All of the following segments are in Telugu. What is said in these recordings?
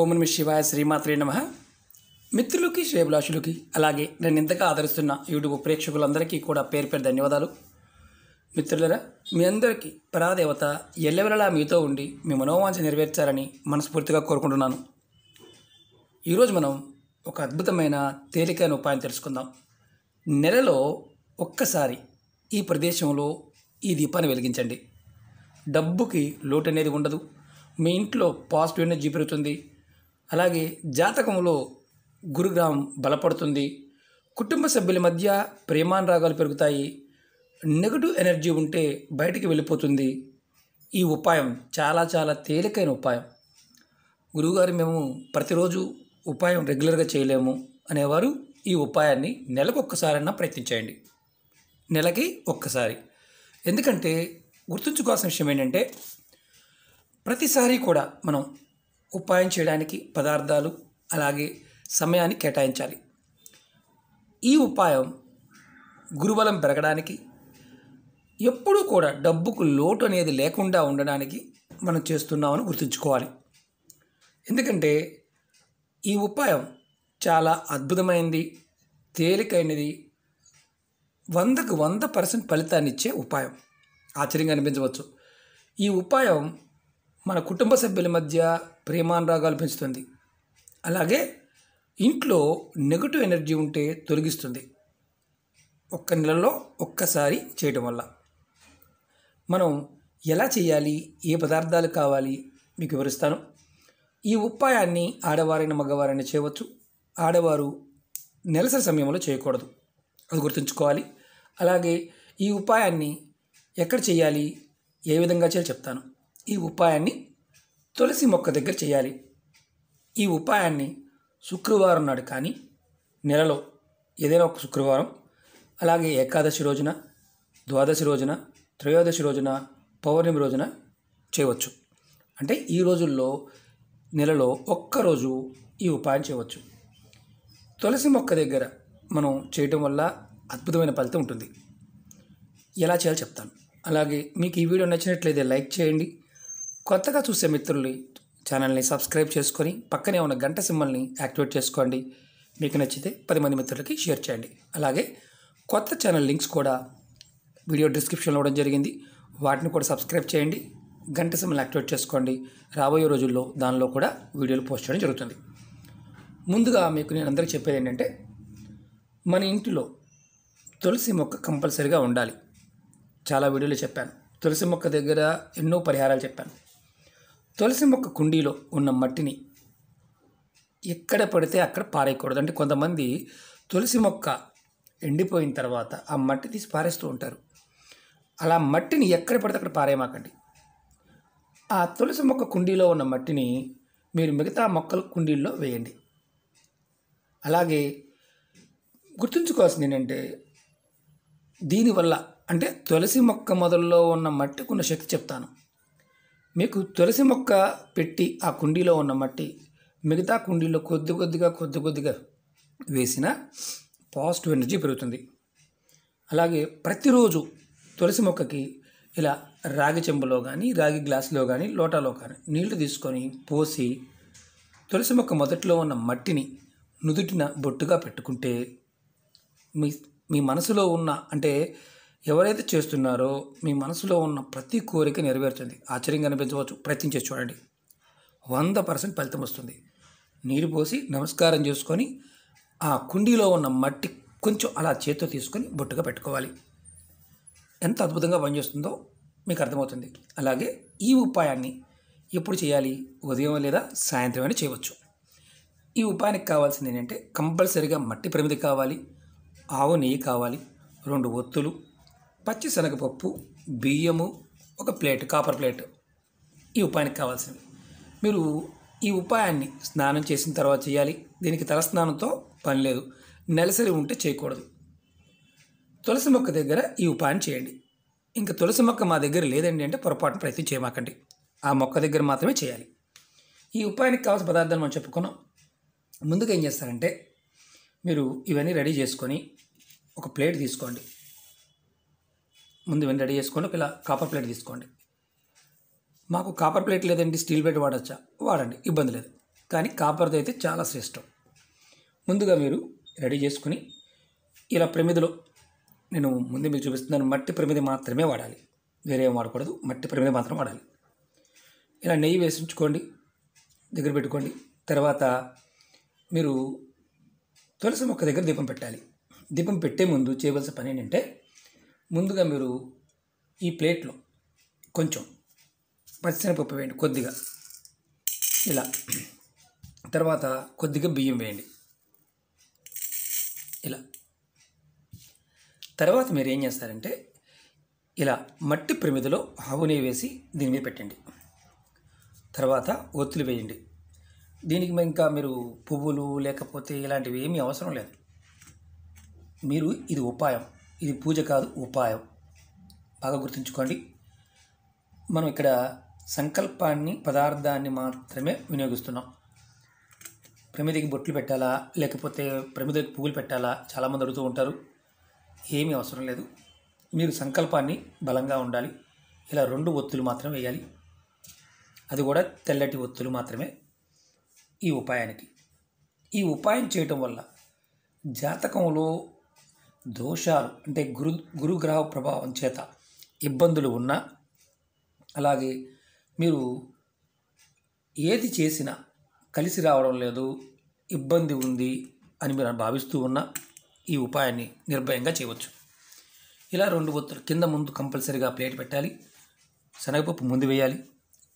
ఓం నమ శివాయ శ్రీమాత్రే నమ మిత్రులకి శ్రేభిలాషులకి అలాగే నేను ఇంతగా ఆదరిస్తున్న యూట్యూబ్ ప్రేక్షకులందరికీ కూడా పేరు పేరు ధన్యవాదాలు మిత్రులరా మీ అందరికీ పరాదేవత ఎల్లవెల్లలా మీతో ఉండి మీ మనోవాంఛ నెరవేర్చాలని మనస్ఫూర్తిగా కోరుకుంటున్నాను ఈరోజు మనం ఒక అద్భుతమైన తేలికైన ఉపాయం తెలుసుకుందాం నెలలో ఒక్కసారి ఈ ప్రదేశంలో ఈ దీపాన్ని వెలిగించండి డబ్బుకి లోటు అనేది ఉండదు మీ ఇంట్లో పాజిటివ్ ఎనర్జీ పెరుగుతుంది అలాగే జాతకంలో గురుగ్రామం బలపడుతుంది కుటుంబ సభ్యుల మధ్య ప్రేమానురాగాలు పెరుగుతాయి నెగటివ్ ఎనర్జీ ఉంటే బయటికి వెళ్ళిపోతుంది ఈ ఉపాయం చాలా చాలా తేలికైన ఉపాయం గురువుగారు మేము ప్రతిరోజు ఉపాయం రెగ్యులర్గా చేయలేము అనేవారు ఈ ఉపాయాన్ని నెలకు ఒక్కసారైనా ప్రయత్నించేయండి నెలకి ఒక్కసారి ఎందుకంటే గుర్తుంచుకోవాల్సిన విషయం ఏంటంటే ప్రతిసారి కూడా మనం ఉపాయం చేయడానికి పదార్థాలు అలాగే సమయాన్ని కేటాయించాలి ఈ ఉపాయం గురుబలం పెరగడానికి ఎప్పుడూ కూడా డబ్బుకు లోటు అనేది లేకుండా ఉండడానికి మనం చేస్తున్నామని గుర్తుంచుకోవాలి ఎందుకంటే ఈ ఉపాయం చాలా అద్భుతమైనది తేలికైనది వందకు వంద పర్సెంట్ ఫలితాన్ని ఇచ్చే ఉపాయం ఆశ్చర్యంగా అనిపించవచ్చు ఈ ఉపాయం మన కుటుంబ సభ్యుల మధ్య ప్రేమానురాగాలు పెంచుతుంది అలాగే ఇంట్లో నెగటివ్ ఎనర్జీ ఉంటే తొలగిస్తుంది ఒక్క నెలలో ఒక్కసారి చేయటం వల్ల మనం ఎలా చేయాలి ఏ పదార్థాలు కావాలి మీకు వివరిస్తాను ఈ ఉపాయాన్ని ఆడవారైన మగవారైన చేయవచ్చు ఆడవారు నెలసరి సమయంలో చేయకూడదు అది గుర్తుంచుకోవాలి అలాగే ఈ ఉపాయాన్ని ఎక్కడ చేయాలి ఏ విధంగా చేయాలి చెప్తాను ఈ ఉపాయాన్ని తులసి మొక్క దగ్గర చేయాలి ఈ ఉపాయాన్ని శుక్రవారం నాడు కానీ నెలలో ఏదైనా ఒక శుక్రవారం అలాగే ఏకాదశి రోజున ద్వాదశి రోజున త్రయోదశి రోజున పౌర్ణమి రోజున చేయవచ్చు అంటే ఈ రోజుల్లో నెలలో ఒక్కరోజు ఈ ఉపాయం చేయవచ్చు తులసి మొక్క దగ్గర మనం చేయటం వల్ల అద్భుతమైన ఫలితం ఉంటుంది ఎలా చేయాలో చెప్తాను అలాగే మీకు ఈ వీడియో నచ్చినట్లయితే లైక్ చేయండి కొత్తగా చూసే మిత్రుల్ని ఛానల్ని సబ్స్క్రైబ్ చేసుకొని పక్కనే ఉన్న గంట సింబల్ని యాక్టివేట్ చేసుకోండి మీకు నచ్చితే పది మంది మిత్రులకి షేర్ చేయండి అలాగే కొత్త ఛానల్ లింక్స్ కూడా వీడియో డిస్క్రిప్షన్లో ఇవ్వడం జరిగింది వాటిని కూడా సబ్స్క్రైబ్ చేయండి గంట సింబల్ని యాక్టివేట్ చేసుకోండి రాబోయే రోజుల్లో దానిలో కూడా వీడియోలు పోస్ట్ చేయడం జరుగుతుంది ముందుగా మీకు నేను అందరికీ చెప్పేది ఏంటంటే మన ఇంటిలో తులసి మొక్క కంపల్సరీగా ఉండాలి చాలా వీడియోలు చెప్పాను తులసి మొక్క దగ్గర ఎన్నో పరిహారాలు చెప్పాను తులసి మొక్క కుండీలో ఉన్న మట్టిని ఎక్కడ పడితే అక్కడ పారేయకూడదు అంటే కొంతమంది తులసి మొక్క ఎండిపోయిన తర్వాత ఆ మట్టి తీసి పారేస్తూ ఉంటారు అలా మట్టిని ఎక్కడ పడితే అక్కడ పారేయమాకండి ఆ తులసి మొక్క కుండీలో ఉన్న మట్టిని మీరు మిగతా మొక్కల కుండీల్లో వేయండి అలాగే గుర్తుంచుకోవాల్సింది ఏంటంటే దీనివల్ల అంటే తులసి మొక్క మొదల్లో ఉన్న మట్టికున్న శక్తి చెప్తాను మీకు తులసి మొక్క పెట్టి ఆ కుండీలో ఉన్న మట్టి మిగతా కుండీలో కొద్ది కొద్దిగా కొద్ది కొద్దిగా వేసిన పాజిటివ్ ఎనర్జీ పెరుగుతుంది అలాగే ప్రతిరోజు తులసి మొక్కకి ఇలా రాగి చెంబులో కానీ రాగి గ్లాసులో కానీ లోటాలో కానీ నీళ్లు తీసుకొని పోసి తులసి మొక్క మొదట్లో ఉన్న మట్టిని నుదుటిన బొట్టుగా పెట్టుకుంటే మీ మీ మనసులో ఉన్న అంటే ఎవరైతే చేస్తున్నారో మీ మనసులో ఉన్న ప్రతి కోరిక నెరవేరుతుంది ఆశ్చర్యం కనిపించవచ్చు ప్రయత్నించే చూడండి వంద పర్సెంట్ ఫలితం వస్తుంది నీరు పోసి నమస్కారం చేసుకొని ఆ కుండీలో ఉన్న మట్టి కొంచెం అలా చేత్తో తీసుకొని బొట్టుగా పెట్టుకోవాలి ఎంత అద్భుతంగా పనిచేస్తుందో మీకు అర్థమవుతుంది అలాగే ఈ ఉపాయాన్ని ఎప్పుడు చేయాలి ఉదయం లేదా సాయంత్రం అని చేయవచ్చు ఈ ఉపాయానికి కావాల్సింది ఏంటంటే కంపల్సరీగా మట్టి ప్రమిది కావాలి ఆవు నెయ్యి కావాలి రెండు ఒత్తులు పచ్చిశనగపప్పు బియ్యము ఒక ప్లేట్ కాపర్ ప్లేట్ ఈ ఉపాయానికి కావాల్సినవి మీరు ఈ ఉపాయాన్ని స్నానం చేసిన తర్వాత చేయాలి దీనికి తలస్నానంతో పని లేదు నెలసరి ఉంటే చేయకూడదు తులసి మొక్క దగ్గర ఈ ఉపాయం చేయండి ఇంకా తులసి మొక్క మా దగ్గర లేదండి అంటే పొరపాటు ప్రయత్నం చేయమాకండి ఆ మొక్క దగ్గర మాత్రమే చేయాలి ఈ ఉపాయానికి కావాల్సిన పదార్థాలు మనం చెప్పుకున్నాం ముందుగా ఏం చేస్తారంటే మీరు ఇవన్నీ రెడీ చేసుకొని ఒక ప్లేట్ తీసుకోండి ముందు వెంట రెడీ చేసుకోండి ఇలా కాపర్ ప్లేట్ తీసుకోండి మాకు కాపర్ ప్లేట్ లేదండి స్టీల్ ప్లేట్ వాడచ్చా వాడండి ఇబ్బంది లేదు కానీ కాపర్ది అయితే చాలా శ్రేష్టం ముందుగా మీరు రెడీ చేసుకుని ఇలా ప్రమిదిలో నేను ముందే మీకు చూపిస్తున్నాను మట్టి ప్రమిది మాత్రమే వాడాలి వేరే వాడకూడదు మట్టి ప్రమిది మాత్రం వాడాలి ఇలా నెయ్యి వేసించుకోండి దగ్గర పెట్టుకోండి తర్వాత మీరు తులసి మొక్క దగ్గర దీపం పెట్టాలి దీపం పెట్టే ముందు చేయవలసిన పని ఏంటంటే ముందుగా మీరు ఈ ప్లేట్లో కొంచెం పచ్చిశనగపప్పు వేయండి కొద్దిగా ఇలా తర్వాత కొద్దిగా బియ్యం వేయండి ఇలా తర్వాత మీరు ఏం చేస్తారంటే ఇలా మట్టి ప్రమిదలో ఆవు నెయ్యి వేసి దీని మీద పెట్టండి తర్వాత ఒత్తులు వేయండి దీనికి ఇంకా మీరు పువ్వులు లేకపోతే ఇలాంటివి ఏమీ అవసరం లేదు మీరు ఇది ఉపాయం ఇది పూజ కాదు ఉపాయం బాగా గుర్తుంచుకోండి మనం ఇక్కడ సంకల్పాన్ని పదార్థాన్ని మాత్రమే వినియోగిస్తున్నాం ప్రమిదకి బొట్లు పెట్టాలా లేకపోతే ప్రమిదకి పువ్వులు పెట్టాలా చాలామంది అడుగుతూ ఉంటారు ఏమీ అవసరం లేదు మీరు సంకల్పాన్ని బలంగా ఉండాలి ఇలా రెండు ఒత్తులు మాత్రమే వేయాలి అది కూడా తెల్లటి ఒత్తులు మాత్రమే ఈ ఉపాయానికి ఈ ఉపాయం చేయటం వల్ల జాతకంలో దోషాలు అంటే గురు గురుగ్రహ ప్రభావం చేత ఇబ్బందులు ఉన్నా అలాగే మీరు ఏది చేసినా కలిసి రావడం లేదు ఇబ్బంది ఉంది అని మీరు భావిస్తూ ఉన్న ఈ ఉపాయాన్ని నిర్భయంగా చేయవచ్చు ఇలా రెండు ఒత్తులు కింద ముందు కంపల్సరీగా ప్లేట్ పెట్టాలి శనగపప్పు ముందు వేయాలి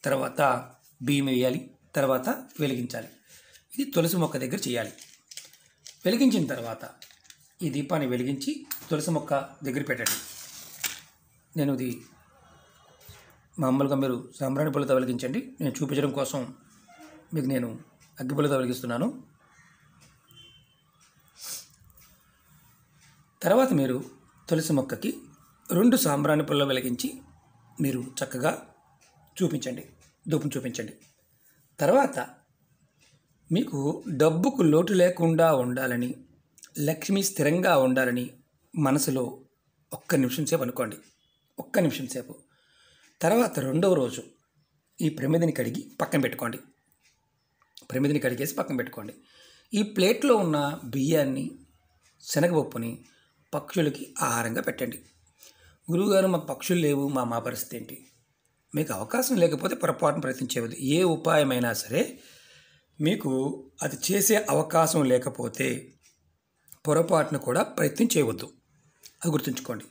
తర్వాత బియ్యం వేయాలి తర్వాత వెలిగించాలి ఇది తులసి మొక్క దగ్గర చేయాలి వెలిగించిన తర్వాత ఈ దీపాన్ని వెలిగించి తులసి మొక్క దగ్గర పెట్టండి నేను ఇది మామూలుగా మీరు సాంబ్రాణి పూలతో వెలిగించండి నేను చూపించడం కోసం మీకు నేను అగ్గిపూలతో వెలిగిస్తున్నాను తర్వాత మీరు తులసి మొక్కకి రెండు సాంబ్రాణి పుల్ల వెలిగించి మీరు చక్కగా చూపించండి దూపం చూపించండి తర్వాత మీకు డబ్బుకు లోటు లేకుండా ఉండాలని లక్ష్మి స్థిరంగా ఉండాలని మనసులో ఒక్క నిమిషం సేపు అనుకోండి ఒక్క నిమిషం సేపు తర్వాత రెండవ రోజు ఈ ప్రమిదిని కడిగి పక్కన పెట్టుకోండి ప్రమిదిని కడిగేసి పక్కన పెట్టుకోండి ఈ ప్లేట్లో ఉన్న బియ్యాన్ని శనగపప్పుని పక్షులకి ఆహారంగా పెట్టండి గురువుగారు మాకు పక్షులు లేవు మా మా పరిస్థితి ఏంటి మీకు అవకాశం లేకపోతే పొరపాటును ప్రయత్నించేవద్దు ఏ ఉపాయమైనా సరే మీకు అది చేసే అవకాశం లేకపోతే పొరపాటును కూడా ప్రయత్నం చేయవద్దు అది గుర్తుంచుకోండి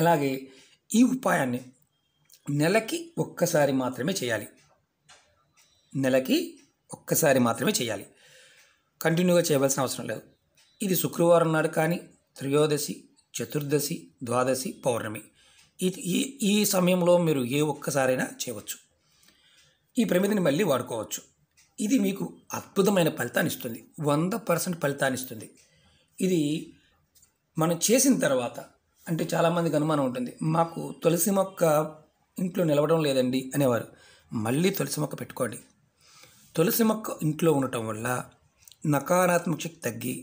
అలాగే ఈ ఉపాయాన్ని నెలకి ఒక్కసారి మాత్రమే చేయాలి నెలకి ఒక్కసారి మాత్రమే చేయాలి కంటిన్యూగా చేయవలసిన అవసరం లేదు ఇది శుక్రవారం నాడు కానీ త్రయోదశి చతుర్దశి ద్వాదశి పౌర్ణమి ఈ ఈ సమయంలో మీరు ఏ ఒక్కసారైనా చేయవచ్చు ఈ ప్రమిదిని మళ్ళీ వాడుకోవచ్చు ఇది మీకు అద్భుతమైన ఫలితాన్ని ఇస్తుంది వంద పర్సెంట్ ఫలితాన్ని ఇస్తుంది ఇది మనం చేసిన తర్వాత అంటే చాలామందికి అనుమానం ఉంటుంది మాకు తులసి మొక్క ఇంట్లో నిలవడం లేదండి అనేవారు మళ్ళీ తులసి మొక్క పెట్టుకోండి తులసి మొక్క ఇంట్లో ఉండటం వల్ల నకారాత్మక శక్తి తగ్గి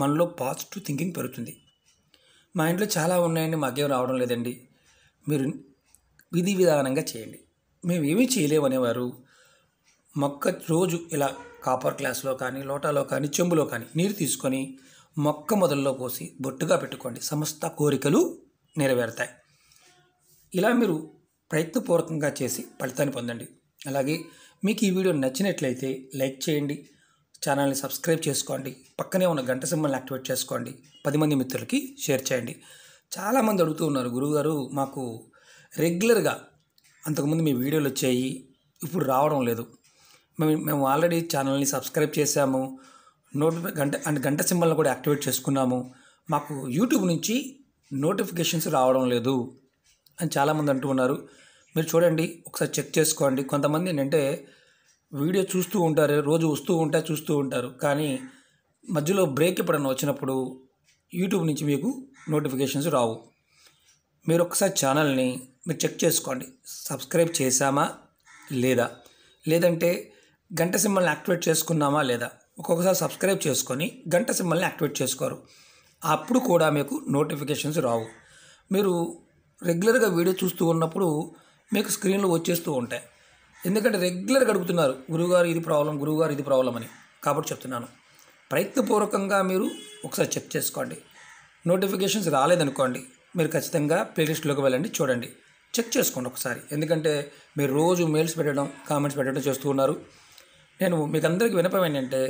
మనలో పాజిటివ్ థింకింగ్ పెరుగుతుంది మా ఇంట్లో చాలా ఉన్నాయండి మాకేం రావడం లేదండి మీరు విధి విధానంగా చేయండి మేము ఏమీ చేయలేము అనేవారు మొక్క రోజు ఇలా కాపర్ గ్లాస్లో కానీ లోటాలో కానీ చెంబులో కానీ నీరు తీసుకొని మొక్క మొదల్లో పోసి బొట్టుగా పెట్టుకోండి సమస్త కోరికలు నెరవేరుతాయి ఇలా మీరు ప్రయత్నపూర్వకంగా చేసి ఫలితాన్ని పొందండి అలాగే మీకు ఈ వీడియో నచ్చినట్లయితే లైక్ చేయండి ఛానల్ని సబ్స్క్రైబ్ చేసుకోండి పక్కనే ఉన్న గంట సింబల్ని యాక్టివేట్ చేసుకోండి పది మంది మిత్రులకి షేర్ చేయండి చాలామంది అడుగుతూ ఉన్నారు గురువుగారు మాకు రెగ్యులర్గా అంతకుముందు మీ వీడియోలు వచ్చాయి ఇప్పుడు రావడం లేదు మేము మేము ఆల్రెడీ ఛానల్ని సబ్స్క్రైబ్ చేశాము నోటిఫై గంట అండ్ గంట సింబల్ని కూడా యాక్టివేట్ చేసుకున్నాము మాకు యూట్యూబ్ నుంచి నోటిఫికేషన్స్ రావడం లేదు అని చాలామంది అంటూ ఉన్నారు మీరు చూడండి ఒకసారి చెక్ చేసుకోండి కొంతమంది ఏంటంటే వీడియో చూస్తూ ఉంటారు రోజు వస్తూ ఉంటారు చూస్తూ ఉంటారు కానీ మధ్యలో బ్రేక్ ఎప్పుడన్నా వచ్చినప్పుడు యూట్యూబ్ నుంచి మీకు నోటిఫికేషన్స్ రావు మీరు ఒకసారి ఛానల్ని మీరు చెక్ చేసుకోండి సబ్స్క్రైబ్ చేశామా లేదా లేదంటే గంట సింబల్ని యాక్టివేట్ చేసుకున్నామా లేదా ఒక్కొక్కసారి సబ్స్క్రైబ్ చేసుకొని గంట సింబల్ని యాక్టివేట్ చేసుకోరు అప్పుడు కూడా మీకు నోటిఫికేషన్స్ రావు మీరు రెగ్యులర్గా వీడియో చూస్తూ ఉన్నప్పుడు మీకు స్క్రీన్లు వచ్చేస్తూ ఉంటాయి ఎందుకంటే రెగ్యులర్గా అడుగుతున్నారు గురువుగారు ఇది ప్రాబ్లం గురువుగారు ఇది ప్రాబ్లం అని కాబట్టి చెప్తున్నాను ప్రయత్నపూర్వకంగా మీరు ఒకసారి చెక్ చేసుకోండి నోటిఫికేషన్స్ రాలేదనుకోండి మీరు ఖచ్చితంగా ప్లేలిస్ట్లోకి వెళ్ళండి చూడండి చెక్ చేసుకోండి ఒకసారి ఎందుకంటే మీరు రోజు మెయిల్స్ పెట్టడం కామెంట్స్ పెట్టడం చేస్తూ ఉన్నారు నేను మీకు అందరికీ వినపం ఏంటంటే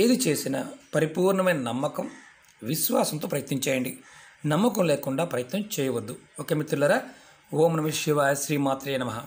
ఏది చేసినా పరిపూర్ణమైన నమ్మకం విశ్వాసంతో ప్రయత్నం చేయండి నమ్మకం లేకుండా ప్రయత్నం చేయవద్దు ఓకే మిత్రులరా ఓం నమ శివాయ శ్రీమాత్రే నమ